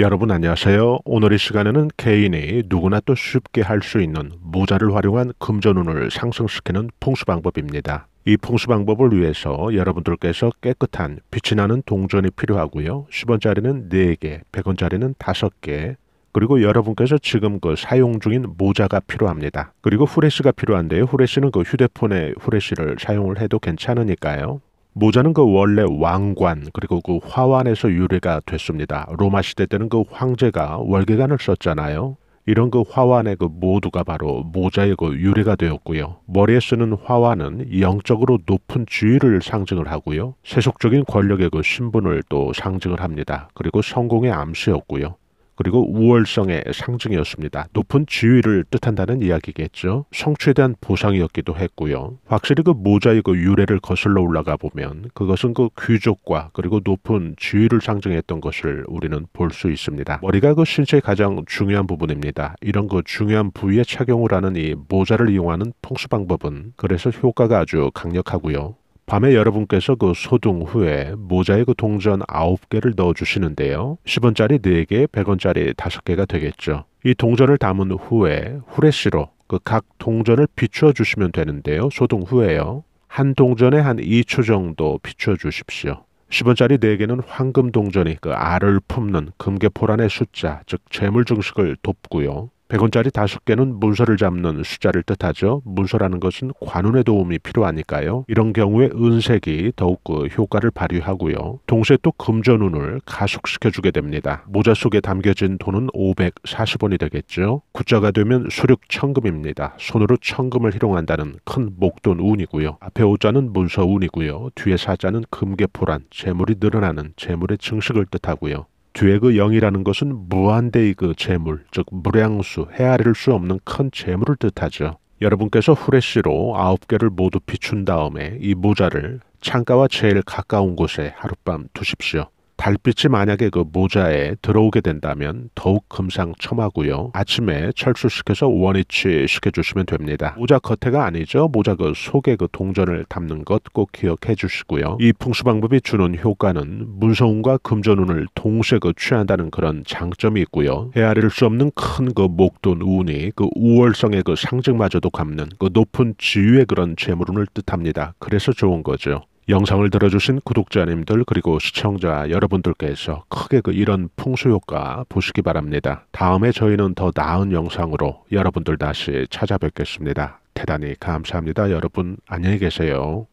여러분 안녕하세요. 오늘 이 시간에는 개인이 누구나 또 쉽게 할 수 있는 모자를 활용한 금전운을 상승시키는 풍수 방법입니다. 이 풍수 방법을 위해서 여러분들께서 깨끗한 빛이 나는 동전이 필요하고요. 10원짜리는 4개, 100원짜리는 5개, 그리고 여러분께서 지금 그 사용 중인 모자가 필요합니다. 그리고 후레쉬가 필요한데요. 후레쉬는 그 휴대폰에 후레쉬를 사용을 해도 괜찮으니까요. 모자는 그 원래 왕관 그리고 그 화환에서 유래가 됐습니다. 로마 시대 때는 그 황제가 월계관을 썼잖아요. 이런 그 화환의 그 모두가 바로 모자의 그 유래가 되었고요. 머리에 쓰는 화환은 영적으로 높은 주위를 상징을 하고요. 세속적인 권력의 그 신분을 또 상징을 합니다. 그리고 성공의 암시였고요. 그리고 우월성의 상징이었습니다. 높은 지위를 뜻한다는 이야기겠죠. 성취에 대한 보상이었기도 했고요. 확실히 그 모자이크 그 유래를 거슬러 올라가 보면 그것은 그 귀족과 그리고 높은 지위를 상징했던 것을 우리는 볼 수 있습니다. 머리가 그 신체의 가장 중요한 부분입니다. 이런 그 중요한 부위에 착용을 하는 이 모자를 이용하는 통수 방법은 그래서 효과가 아주 강력하고요. 밤에 여러분께서 그 소등 후에 모자이크 그 동전 9개를 넣어 주시는데요. 10원짜리 4개, 100원짜리 5개가 되겠죠. 이 동전을 담은 후에 후레쉬로 그 각 동전을 비추어 주시면 되는데요. 소등 후에요. 한 동전에 한 2초 정도 비춰 주십시오. 10원짜리 4개는 황금 동전이 그 알을 품는 금계포란의 숫자, 즉 재물 증식을 돕고요. 100원짜리 5개는 문서를 잡는 숫자를 뜻하죠. 문서라는 것은 관운의 도움이 필요하니까요. 이런 경우에 은색이 더욱 그 효과를 발휘하고요. 동시에 또 금전운을 가속시켜주게 됩니다. 모자 속에 담겨진 돈은 540원이 되겠죠. 구자가 되면 수륙천금입니다. 손으로 천금을 희롱한다는 큰 목돈 운이고요. 앞에 오자는 문서 운이고요. 뒤에 사자는 금계포란 재물이 늘어나는 재물의 증식을 뜻하고요. 뒤에 그 영이라는 것은 무한대의 그 재물, 즉 무량수, 헤아릴 수 없는 큰 재물을 뜻하죠. 여러분께서 후레쉬로 아홉 개를 모두 비춘 다음에 이 모자를 창가와 제일 가까운 곳에 하룻밤 두십시오. 달빛이 만약에 그 모자에 들어오게 된다면 더욱 금상첨화고요. 아침에 철수시켜서 원위치 시켜주시면 됩니다. 모자 겉에가 아니죠. 모자 그 속에 그 동전을 담는 것 꼭 기억해 주시고요. 이 풍수 방법이 주는 효과는 문서운과 금전운을 동시에 그 취한다는 그런 장점이 있고요. 헤아릴 수 없는 큰 그 목돈 운이 그 우월성의 그 상징마저도 갚는 그 높은 지위의 그런 재물운을 뜻합니다. 그래서 좋은 거죠. 영상을 들어주신 구독자님들 그리고 시청자 여러분들께서 크게 그 이런 풍수효과 보시기 바랍니다. 다음에 저희는 더 나은 영상으로 여러분들 다시 찾아뵙겠습니다. 대단히 감사합니다. 여러분 안녕히 계세요.